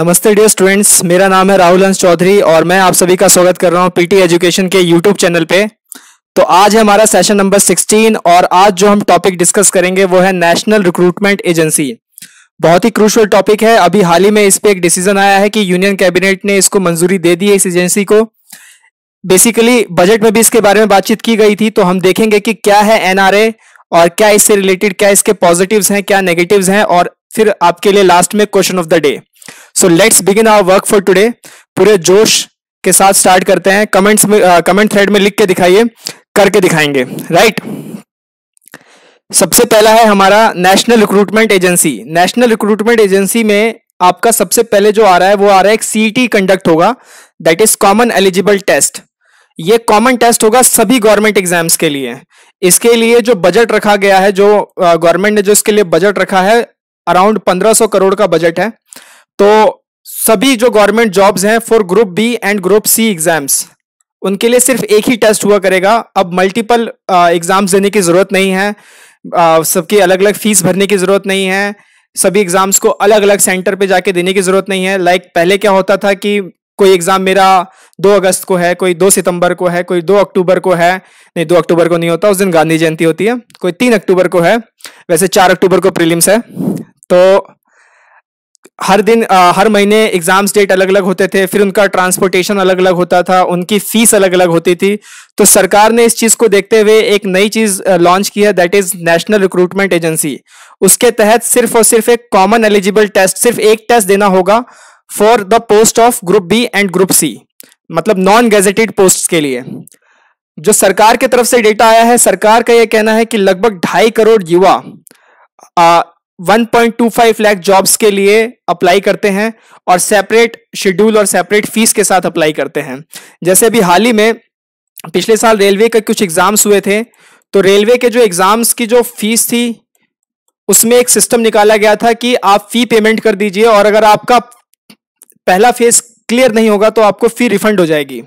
नमस्ते dear students मेरा नाम है राहुल हंस चौधरी और मैं आप सभी का स्वागत कर रहा हूँ पीटी एजुकेशन के यूट्यूब चैनल पे तो आज है हमारा सेशन नंबर 16 और आज जो हम टॉपिक डिस्कस करेंगे वो है नेशनल रिक्रूटमेंट एजेंसी बहुत ही क्रूशल टॉपिक है अभी हाल ही में इस पर एक डिसीजन आया है कि यूनियन कैबिनेट ने इसको मंजूरी दे दी है इस एजेंसी को बेसिकली बजट में भी इसके बारे में बातचीत की गई थी तो हम देखेंगे कि क्या है एनआरए और क्या इससे रिलेटेड क्या इसके पॉजिटिव्स हैं क्या नेगेटिव्स हैं और फिर आपके लिए लास्ट में question of the day so let's begin our work for today पूरे जोश के साथ स्टार्ट करते हैं कमेंट्स में कमेंट uh, थ्रेड में लिख के दिखाइए करके दिखाएंगे राइट सबसे पहला है हमारा national recruitment agency national recruitment agency में आपका सबसे पहले जो आ रहा है वो आ रहा है एक टी कंडक्ट e होगा that is common eligible test ये कॉमन टेस्ट होगा सभी गवर्नमेंट एग्जाम्स के लिए इसके लिए जो बजट रखा गया है जो गवर्नमेंट uh, ने जो इसके लिए बजट रखा है अराउंड 1500 करोड़ का बजट है तो सभी जो गवर्नमेंट जॉब्स हैं for group B and group C exams उनके लिए सिर्फ एक ही टेस्ट हुआ करेगा अब मल्टीपल एग्जाम्स देने की ज़रूरत नहीं है सबकी अलग अलग फीस भरने की ज़रूरत नहीं है सभी एग्जाम्स को अलग अलग सेंटर पे जाके देने की ज़रूरत नहीं है लाइक like, पहले क्या होता था कि कोई एग्ज़ाम मेरा दो अगस्त को है कोई दो सितंबर को है कोई दो अक्टूबर को है नहीं दो अक्टूबर को नहीं होता उस दिन गांधी जयंती होती है कोई तीन अक्टूबर को है वैसे चार अक्टूबर को प्रीलिम्स है तो हर दिन आ, हर महीने एग्जाम्स डेट अलग अलग होते थे फिर उनका ट्रांसपोर्टेशन अलग अलग होता था उनकी फीस अलग अलग होती थी तो सरकार ने इस चीज़ को देखते हुए एक नई चीज़ लॉन्च की है that is national recruitment agency उसके तहत सिर्फ और सिर्फ एक कॉमन एलिजिबल टेस्ट सिर्फ एक टेस्ट देना होगा for the post of group B and group C मतलब नॉन गेजेटेड पोस्ट के लिए जो सरकार की तरफ से डेटा आया है सरकार का यह कहना है कि लगभग ढाई करोड़ युवा 1.25 लाख जॉब्स के लिए अप्लाई करते हैं और सेपरेट शेड्यूल और सेपरेट फीस के साथ अप्लाई करते हैं जैसे अभी हाल ही में पिछले साल रेलवे के कुछ एग्ज़ाम्स हुए थे तो रेलवे के जो एग्ज़ाम्स की जो फीस थी उसमें एक सिस्टम निकाला गया था कि आप फी पेमेंट कर दीजिए और अगर आपका पहला फेज क्लियर नहीं होगा तो आपको फी रिफंड हो जाएगी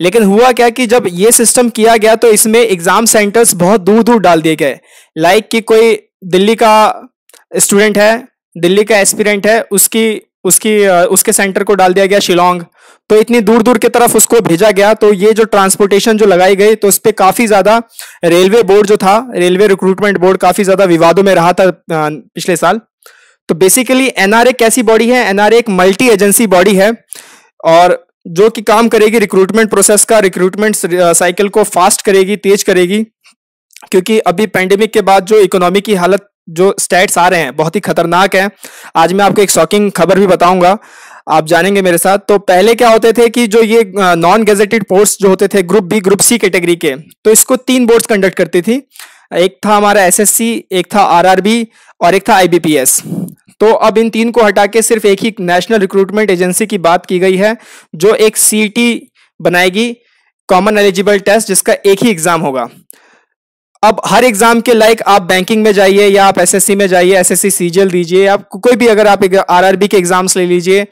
लेकिन हुआ क्या कि जब ये सिस्टम किया गया तो इसमें एग्ज़ाम सेंटर्स बहुत दूर दूर डाल दिए गए लाइक कि कोई दिल्ली का स्टूडेंट है दिल्ली का एस्पिरेंट है उसकी उसकी उसके सेंटर को डाल दिया गया शिलोंग तो इतनी दूर दूर की तरफ उसको भेजा गया तो ये जो ट्रांसपोर्टेशन जो लगाई गई तो उस पर काफी ज्यादा रेलवे बोर्ड जो था रेलवे रिक्रूटमेंट बोर्ड काफी ज्यादा विवादों में रहा था पिछले साल तो बेसिकली एनआरए कैसी बॉडी है एनआरए एक मल्टी एजेंसी बॉडी है और जो कि काम करेगी रिक्रूटमेंट प्रोसेस का रिक्रूटमेंट साइकिल को फास्ट करेगी तेज करेगी क्योंकि अभी पैंडेमिक के बाद जो इकोनॉमी की हालत जो स्टैट्स आ रहे हैं बहुत ही खतरनाक हैं आज मैं आपको एक शॉकिंग खबर भी बताऊंगा आप जानेंगे मेरे साथ तो पहले क्या होते थे कि जो ये नॉन गेजेटेड बोर्ड्स जो होते थे group B group C category के तो इसको तीन बोर्ड कंडक्ट करती थी एक था हमारा एसएससी एक था आरआरबी और एक था आईबीपीएस तो अब इन तीन को हटा के सिर्फ एक ही नेशनल रिक्रूटमेंट एजेंसी की बात की गई है जो एक सीटी बनाएगी कॉमन एलिजिबल टेस्ट जिसका एक ही एग्जाम होगा अब हर एग्जाम के लाइक आप बैंकिंग में जाइए या आप एसएससी में जाइए एसएससी सीजीएल दीजिए आप कोई भी अगर आप आरआरबी के एग्जाम्स ले लीजिए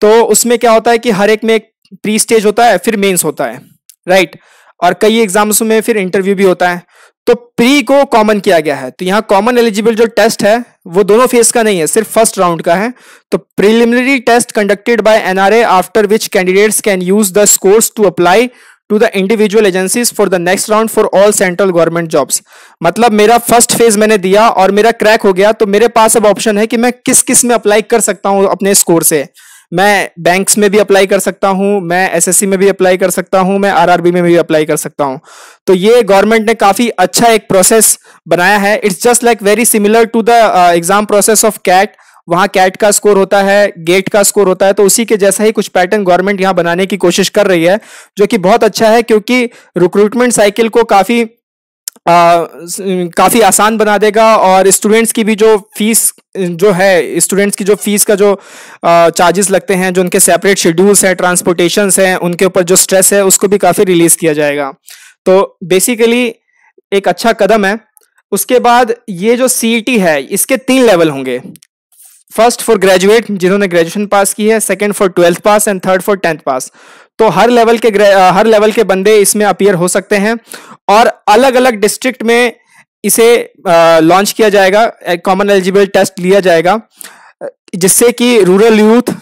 तो उसमें क्या होता है कि हर एक में एक प्री स्टेज होता है फिर मेंस होता है राइट और कई एग्जाम्स में फिर इंटरव्यू भी होता है तो प्री को कॉमन किया गया है तो यहाँ कॉमन एलिजिबल जो टेस्ट है वो दोनों फेज का नहीं है सिर्फ फर्स्ट राउंड का है तो preliminary test conducted by NRA after which candidates can use the scores to apply to the individual agencies for the next round for all central government jobs मतलब मेरा फर्स्ट फेज मैंने दिया और मेरा crack हो गया तो मेरे पास अब ऑप्शन है कि मैं किस किस में अप्लाई कर सकता हूँ अपने स्कोर से मैं बैंक्स में भी अप्लाई कर सकता हूं मैं एसएससी में भी अप्लाई कर सकता हूं मैं आरआरबी में भी अप्लाई कर सकता हूं तो ये गवर्नमेंट ने काफी अच्छा एक प्रोसेस बनाया है it's just like very similar to the exam process of CAT वहां कैट का स्कोर होता है गेट का स्कोर होता है तो उसी के जैसा ही कुछ पैटर्न गवर्नमेंट यहाँ बनाने की कोशिश कर रही है जो कि बहुत अच्छा है क्योंकि रिक्रूटमेंट साइकिल को काफी आ, काफी आसान बना देगा और स्टूडेंट्स की भी जो फीस जो है स्टूडेंट्स की जो फीस का जो चार्जेस लगते हैं जो उनके सेपरेट शेड्यूल्स हैं ट्रांसपोर्टेशन हैं उनके ऊपर जो स्ट्रेस है उसको भी काफी रिलीज किया जाएगा तो बेसिकली एक अच्छा कदम है उसके बाद ये जो सी e है इसके तीन लेवल होंगे फर्स्ट फॉर ग्रेजुएट जिन्होंने ग्रेजुएशन पास की है second for twelfth pass and third for tenth pass तो हर लेवल के हर लेवल के बंदे इसमें अपियर हो सकते हैं और अलग अलग डिस्ट्रिक्ट में इसे लॉन्च किया जाएगा कॉमन एलिजिबल टेस्ट लिया जाएगा जिससे कि रूरल यूथ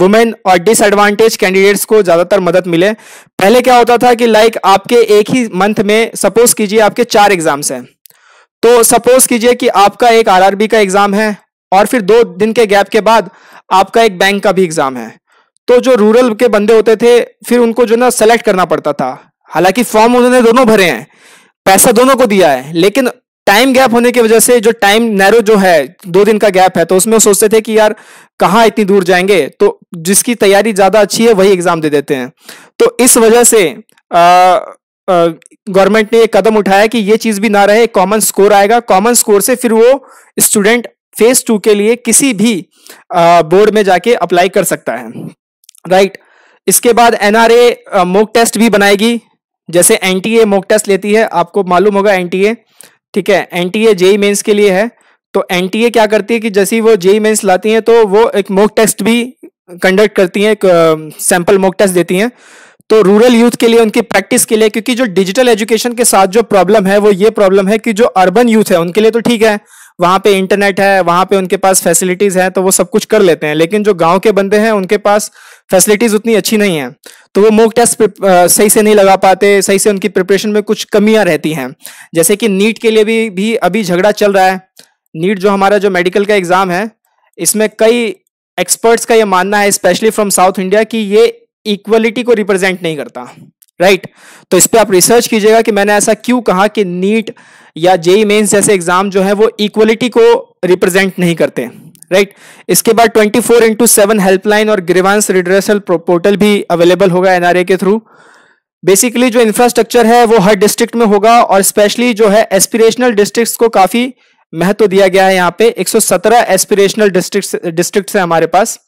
वुमेन और डिसएडवांटेज कैंडिडेट्स को ज़्यादातर मदद मिले पहले क्या होता था कि लाइक आपके एक ही मंथ में सपोज कीजिए आपके चार एग्जाम्स हैं तो सपोज कीजिए कि आपका एक आरआरबी का एग्जाम है और फिर दो दिन के गैप के बाद आपका एक बैंक का भी एग्जाम है तो जो रूरल के बंदे होते थे फिर उनको जो ना सेलेक्ट करना पड़ता था हालांकि फॉर्म उन्होंने दोनों भरे हैं पैसा दोनों को दिया है लेकिन टाइम गैप होने की वजह से जो टाइम नैरो जो है दो दिन का गैप है तो उसमें वो सोचते थे कि यार कहाँ इतनी दूर जाएंगे तो जिसकी तैयारी ज्यादा अच्छी है वही एग्जाम दे देते हैं तो इस वजह से गवर्नमेंट ने एक कदम उठाया कि ये चीज भी ना रहे कॉमन स्कोर आएगा कॉमन स्कोर से फिर वो स्टूडेंट फेज टू के लिए किसी भी बोर्ड में जाके अप्लाई कर सकता है राइट इसके बाद एनआरए मोक टेस्ट भी बनाएगी जैसे एनटीए मोक टेस्ट लेती है आपको मालूम होगा एनटीए ठीक है एनटीए जेई मेंस के लिए है तो एनटीए क्या करती है कि जैसे वो जेई मेंस e e लाती हैं तो वो एक मोक टेस्ट भी कंडक्ट करती हैं एक सैंपल मोक टेस्ट देती हैं तो रूरल यूथ के लिए उनकी प्रैक्टिस के लिए क्योंकि जो डिजिटल एजुकेशन के साथ जो प्रॉब्लम है वो ये प्रॉब्लम है कि जो अर्बन यूथ है उनके लिए तो ठीक है वहाँ पे इंटरनेट है वहां पे उनके पास फैसिलिटीज़ हैं तो वो सब कुछ कर लेते हैं लेकिन जो गाँव के बंदे हैं उनके पास फैसिलिटीज़ उतनी अच्छी नहीं है तो वो मोक टेस्ट सही से नहीं लगा पाते सही से उनकी प्रिपरेशन में कुछ कमियां रहती हैं जैसे कि नीट के लिए भी, भी अभी झगड़ा चल रहा है नीट जो हमारा जो मेडिकल का एग्ज़ाम है इसमें कई एक्सपर्ट्स का ये मानना है स्पेशली फ्रॉम साउथ इंडिया कि ये इक्वलिटी को रिप्रेजेंट नहीं करता राइट तो इस पर आप रिसर्च कीजिएगा कि मैंने ऐसा क्यों कहा कि नीट या जेई मेन्स e जैसे एग्जाम जो है वो इक्वलिटी को रिप्रेजेंट नहीं करते राइट right? इसके बाद 24 फोर इंटू सेवन हेल्पलाइन और ग्रीवांस रिड्रेसल पोर्टल भी अवेलेबल होगा एनआरए के थ्रू बेसिकली जो इंफ्रास्ट्रक्चर है वो हर डिस्ट्रिक्ट में होगा और स्पेशली जो है एस्पिरेशनल डिस्ट्रिक्ट को काफी महत्व दिया गया है यहाँ पे 117 एस्पिरेशनल डिस्ट्रिक्ट डिस्ट्रिक्ट है हमारे पास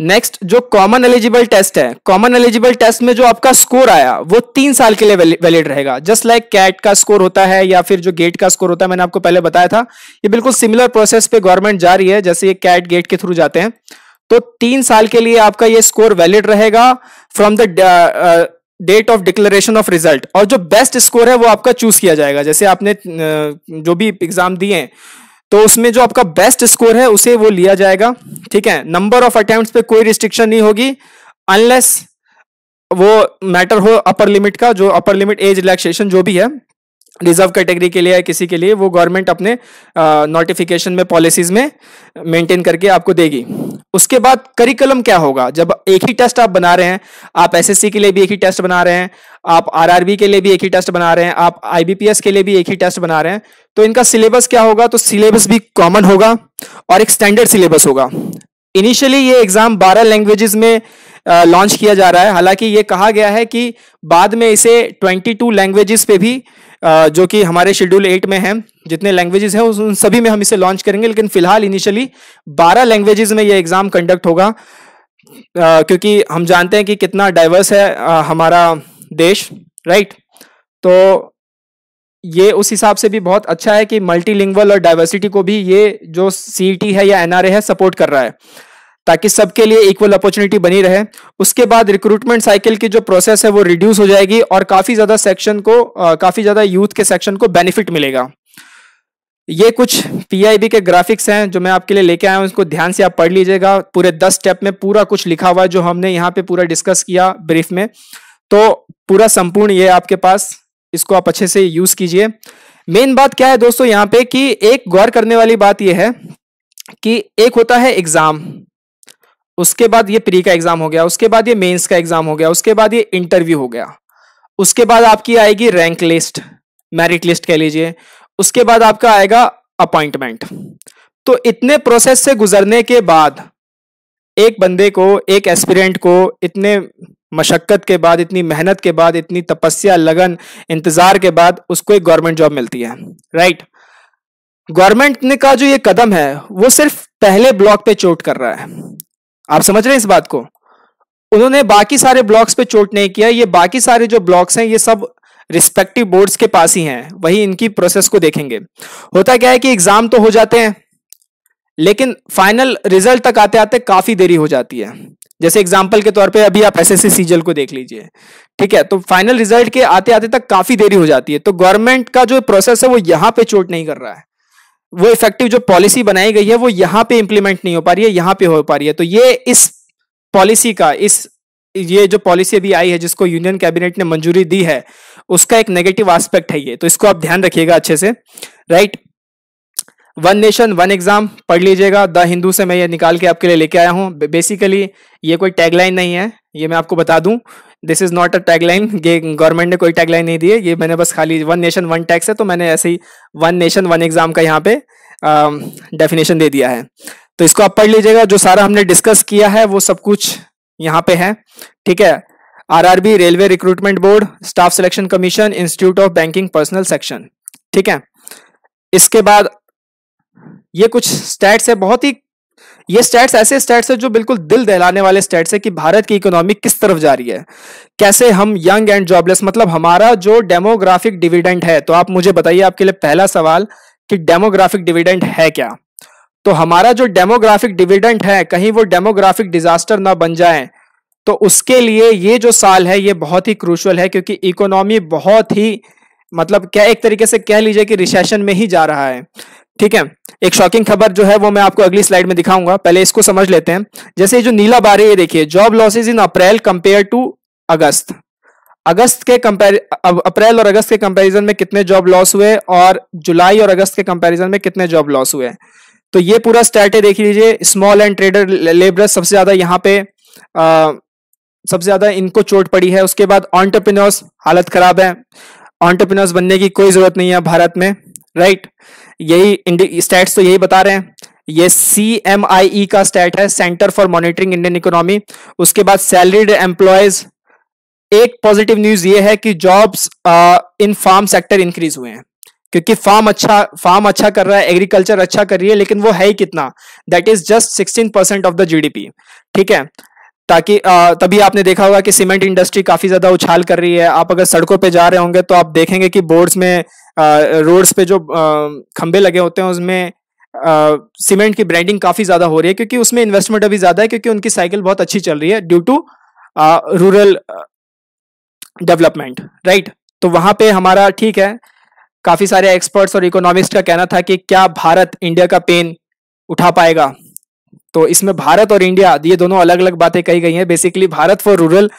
नेक्स्ट जो कॉमन एलिजिबल टेस्ट है कॉमन एलिजिबल टेस्ट में जो आपका स्कोर आया वो तीन साल के लिए वैलिड रहेगा जस्ट लाइक कैट का स्कोर होता है या फिर जो गेट का स्कोर होता है मैंने आपको पहले बताया था ये बिल्कुल सिमिलर प्रोसेस पे गवर्नमेंट जा रही है जैसे ये कैट गेट के थ्रू जाते हैं तो तीन साल के लिए आपका ये स्कोर वैलिड रहेगा from the date of declaration of result और जो बेस्ट स्कोर है वो आपका चूज किया जाएगा जैसे आपने uh, जो भी एग्जाम दिए हैं तो उसमें जो आपका बेस्ट स्कोर है उसे वो लिया जाएगा ठीक है नंबर ऑफ अटेम्प्ट पे कोई रिस्ट्रिक्शन नहीं होगी अनलेस वो मैटर हो अपर लिमिट का जो अपर लिमिट एज रिलैक्सेशन जो भी है रिजर्व कैटेगरी के लिए या किसी के लिए वो गवर्नमेंट अपने नोटिफिकेशन में पॉलिसीज में मेंटेन करके आपको देगी उसके बाद करिकुलम क्या होगा जब एक ही टेस्ट आप बना रहे हैं आप एसएससी के लिए भी एक ही टेस्ट बना रहे हैं आप आरआरबी के लिए भी एक ही टेस्ट बना रहे हैं आप आईबीपीएस के लिए भी एक ही टेस्ट बना रहे हैं तो इनका सिलेबस क्या होगा तो सिलेबस भी कॉमन होगा और एक स्टैंडर्ड सिलेबस होगा इनिशियली ये एग्जाम 12 लैंग्वेजेस में लॉन्च किया जा रहा है हालांकि ये कहा गया है कि बाद में इसे 22 लैंग्वेजेस पे भी जो कि हमारे शेड्यूल एट में है जितने लैंग्वेजेस हैं उन सभी में हम इसे लॉन्च करेंगे लेकिन फिलहाल इनिशियली 12 लैंग्वेजेस में यह एग्जाम कंडक्ट होगा आ, क्योंकि हम जानते हैं कि कितना डाइवर्स है आ, हमारा देश राइट तो ये उस हिसाब से भी बहुत अच्छा है कि मल्टी और डाइवर्सिटी को भी ये जो सी e है या एनआरए है सपोर्ट कर रहा है ताकि सबके लिए इक्वल अपॉर्चुनिटी बनी रहे उसके बाद रिक्रूटमेंट साइकिल की जो प्रोसेस है वो रिड्यूस हो जाएगी और काफ़ी ज़्यादा सेक्शन को काफ़ी ज़्यादा यूथ के सेक्शन को बेनिफिट मिलेगा ये कुछ पीआईबी के ग्राफिक्स हैं जो मैं आपके लिए लेके आया हूँ इसको ध्यान से आप पढ़ लीजिएगा पूरे दस स्टेप में पूरा कुछ लिखा हुआ है जो हमने यहाँ पे पूरा डिस्कस किया ब्रीफ में तो पूरा संपूर्ण ये आपके पास इसको आप अच्छे से यूज कीजिए मेन बात क्या है दोस्तों यहाँ पे कि एक गौर करने वाली बात यह है कि एक होता है एग्जाम उसके बाद ये प्री का एग्जाम हो गया उसके बाद ये मेन्स का एग्जाम हो गया उसके बाद ये इंटरव्यू हो गया उसके बाद आपकी आएगी रैंक लिस्ट मेरिट लिस्ट कह लीजिए उसके बाद आपका आएगा अपॉइंटमेंट तो इतने प्रोसेस से गुजरने के बाद एक बंदे को एक एस्पिरेंट को इतने मशक्क़त के बाद इतनी मेहनत के बाद इतनी तपस्या लगन इंतज़ार के बाद उसको एक गवर्नमेंट जॉब मिलती है राइट गवर्नमेंट ने का जो ये कदम है वो सिर्फ पहले ब्लॉक पे चोट कर रहा है आप समझ रहे हैं इस बात को उन्होंने बाकी सारे ब्लॉक्स पे चोट नहीं किया ये बाकी सारे जो ब्लॉक्स हैं ये सब रिस्पेक्टिव बोर्ड्स के पास ही हैं वही इनकी प्रोसेस को देखेंगे होता क्या है कि एग्जाम तो हो जाते हैं लेकिन फाइनल रिजल्ट तक आते आते काफी देरी हो जाती है जैसे एग्जाम्पल के तौर पे अभी आप एस एस सीजल को देख लीजिए ठीक है तो फाइनल रिजल्ट के आते आते तक काफी देरी हो जाती है तो गवर्नमेंट का जो प्रोसेस है वो यहाँ पे चोट नहीं कर रहा है वो इफेक्टिव जो पॉलिसी बनाई गई है वो यहाँ पे इंप्लीमेंट नहीं हो पा रही है यहाँ पे हो पा रही है तो ये इस पॉलिसी का इस ये जो पॉलिसी अभी आई है जिसको यूनियन कैबिनेट ने मंजूरी दी है उसका एक नेगेटिव एस्पेक्ट है ये तो इसको आप ध्यान रखिएगा अच्छे से right one nation one exam पढ़ लीजिएगा द हिंदू से मैं ये निकाल के आपके लिए लेके आया हूँ बेसिकली ये कोई टैगलाइन नहीं है ये मैं आपको बता दूं this is not a tagline ये गवर्नमेंट ने कोई टैगलाइन नहीं दी है ये मैंने बस खाली वन नेशन वन टैक्स है तो मैंने ऐसे ही वन नेशन वन एग्जाम का यहाँ पे डेफिनेशन दे दिया है तो इसको आप पढ़ लीजिएगा जो सारा हमने डिस्कस किया है वो सब कुछ यहाँ पे है ठीक है RRB railway recruitment board staff selection commission institute of banking personnel section ठीक है इसके बाद ये कुछ स्टैट्स है बहुत ही ये स्टैट्स ऐसे स्टैट्स है जो बिल्कुल दिल दहलाने वाले स्टैट्स है कि भारत की इकोनॉमी किस तरफ जा रही है कैसे हम यंग एंड जॉबलेस मतलब हमारा जो डेमोग्राफिक डिविडेंट है तो आप मुझे बताइए आपके लिए पहला सवाल कि डेमोग्राफिक डिविडेंट है क्या तो हमारा जो डेमोग्राफिक डिविडेंट है कहीं वो डेमोग्राफिक डिजास्टर ना बन जाए तो उसके लिए ये जो साल है ये बहुत ही क्रूशल है क्योंकि इकोनॉमी बहुत ही मतलब क्या एक तरीके से कह लीजिए कि रिसेशन में ही जा रहा है ठीक है एक शॉकिंग खबर जो है वो मैं आपको अगली स्लाइड में दिखाऊंगा पहले इसको समझ लेते हैं जैसे जो नीला बार है ये देखिए job losses in April compare to August अगस्त के कंपेर अप्रैल और अगस्त के कंपेरिजन में कितने जॉब लॉस हुए और जुलाई और अगस्त के कंपेरिजन में कितने जॉब लॉस हुए तो ये पूरा स्टैट है देख लीजिए स्मॉल एंड ट्रेडर लेबर सबसे ज्यादा यहाँ पे आ, सबसे ज्यादा इनको चोट पड़ी है उसके बाद ऑन्टरप्रिनर्स हालत खराब है ऑन्टरप्रिनर्स बनने की कोई जरूरत नहीं है भारत में राइट यही स्टैट्स तो यही बता रहे हैं ये सी एम आई ई का स्टैट है centre for monitoring Indian economy उसके बाद सैलरीड एम्प्लॉयज एक पॉजिटिव न्यूज ये है कि jobs in farm sector increase हुए हैं क्योंकि फार्म अच्छा फार्म अच्छा कर रहा है एग्रीकल्चर अच्छा कर रही है लेकिन वो है ही कितना that is just sixteen percent of the GDP ठीक है ताकि तभी आपने देखा होगा कि सीमेंट इंडस्ट्री काफी ज्यादा उछाल कर रही है आप अगर सड़कों पे जा रहे होंगे तो आप देखेंगे कि बोर्ड्स में रोड्स पे जो खंबे लगे होते हैं उसमें सीमेंट की ब्रांडिंग काफी ज्यादा हो रही है क्योंकि उसमें इन्वेस्टमेंट अभी ज्यादा है क्योंकि उनकी साइकिल बहुत अच्छी चल रही है due to rural development right तो वहां पे हमारा ठीक है काफी सारे एक्सपर्ट्स और इकोनॉमिस्ट का कहना था कि क्या भारत इंडिया का पेन उठा पाएगा तो इसमें भारत और इंडिया ये दोनों अलग अलग बातें कही गई हैं basically Bharat for rural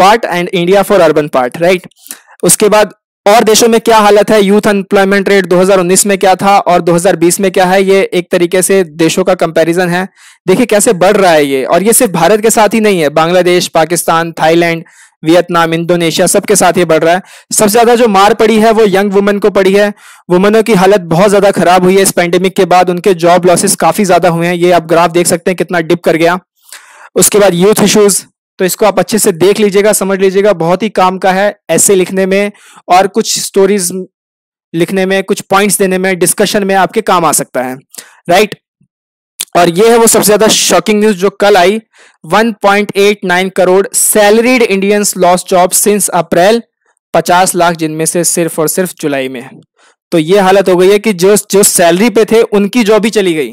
part and India for urban part right उसके बाद और देशों में क्या हालत है यूथ अनएम्प्लॉयमेंट रेट 2019 में क्या था और 2020 में क्या है ये एक तरीके से देशों का कंपैरिजन है देखिए कैसे बढ़ रहा है ये और ये सिर्फ भारत के साथ ही नहीं है Bangladesh Pakistan Thailand Vietnam Indonesia सबके साथ ये बढ़ रहा है सबसे ज्यादा जो मार पड़ी है वो यंग वुमेन को पड़ी है वुमेनों की हालत बहुत ज्यादा खराब हुई है इस पैंडेमिक के बाद उनके जॉब लॉसेस काफी ज्यादा हुए हैं ये आप ग्राफ देख सकते हैं कितना डिप कर गया उसके बाद यूथ इशूज तो इसको आप अच्छे से देख लीजिएगा समझ लीजिएगा बहुत ही काम का है ऐसे लिखने में और कुछ स्टोरीज लिखने में कुछ पॉइंट्स देने में डिस्कशन में आपके काम आ सकता है राइट और ये है वो सबसे ज्यादा शॉकिंग न्यूज जो कल आई 1.89 crore salaried Indians loss job since April 50 lakh जिनमें से सिर्फ और सिर्फ जुलाई में तो ये हालत हो गई है कि जो जो सैलरी पे थे उनकी जॉब ही चली गई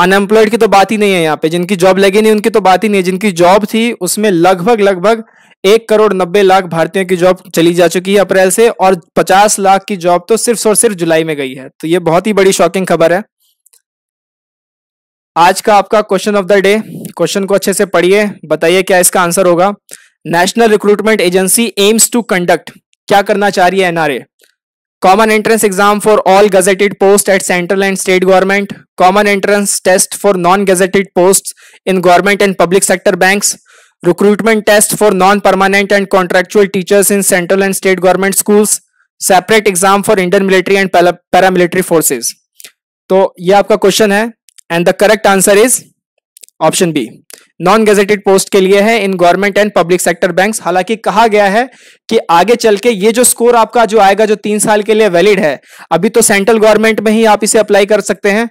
अनएम्प्लॉयड की तो बात ही नहीं है यहाँ पे जिनकी जॉब लगी नहीं उनकी तो बात ही नहीं है जिनकी जॉब थी उसमें लगभग लगभग एक करोड़ नब्बे लाख भारतीयों की जॉब चली जा चुकी है अप्रैल से और पचास लाख की जॉब तो सिर्फ और सिर्फ जुलाई में गई है तो ये बहुत ही बड़ी शॉकिंग खबर है आज का आपका question of the day question को अच्छे से पढ़िए बताइए क्या इसका आंसर होगा national recruitment agency aims to conduct क्या करना चाह रही है NRA common entrance exam for all gazetted post at central and state government common entrance test for non gazetted post in government and public sector bank recruitment test for non permanent and contractual teachers in central and state government school separate exam for Indian military and paramilitary forces तो यह आपका question है and the correct answer is option B non gazetted post के लिए है in government and public sector banks हालांकि कहा गया है कि आगे चल के ये जो स्कोर आपका जो आएगा जो तीन साल के लिए वैलिड है अभी तो सेंट्रल गवर्नमेंट में ही आप इसे अप्लाई कर सकते हैं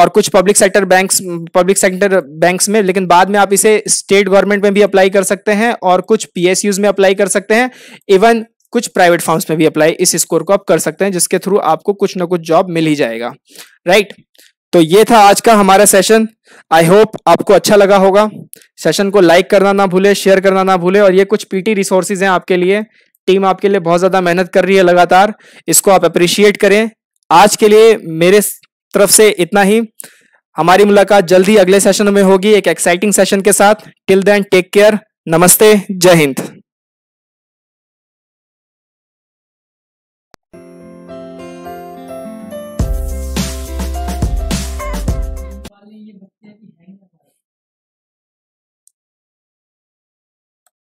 और कुछ public sector banks public sector banks में लेकिन बाद में आप इसे स्टेट गवर्नमेंट में भी अप्लाई कर सकते हैं और कुछ पीएसयूज में अप्लाई कर सकते हैं इवन कुछ प्राइवेट फॉर्म्स में भी अप्लाई इस स्कोर को आप कर सकते हैं जिसके थ्रू आपको कुछ ना कुछ जॉब मिल ही जाएगा राइट right? तो ये था आज का हमारा सेशन आई होप आपको अच्छा लगा होगा सेशन को लाइक करना ना भूले शेयर करना ना भूले और ये कुछ पीटी रिसोर्सेज हैं आपके लिए टीम आपके लिए बहुत ज्यादा मेहनत कर रही है लगातार इसको आप अप्रिशिएट करें आज के लिए मेरे तरफ से इतना ही हमारी मुलाकात जल्दी अगले सेशन में होगी एक एक्साइटिंग सेशन के साथ टिल देन टेक केयर नमस्ते जय हिंद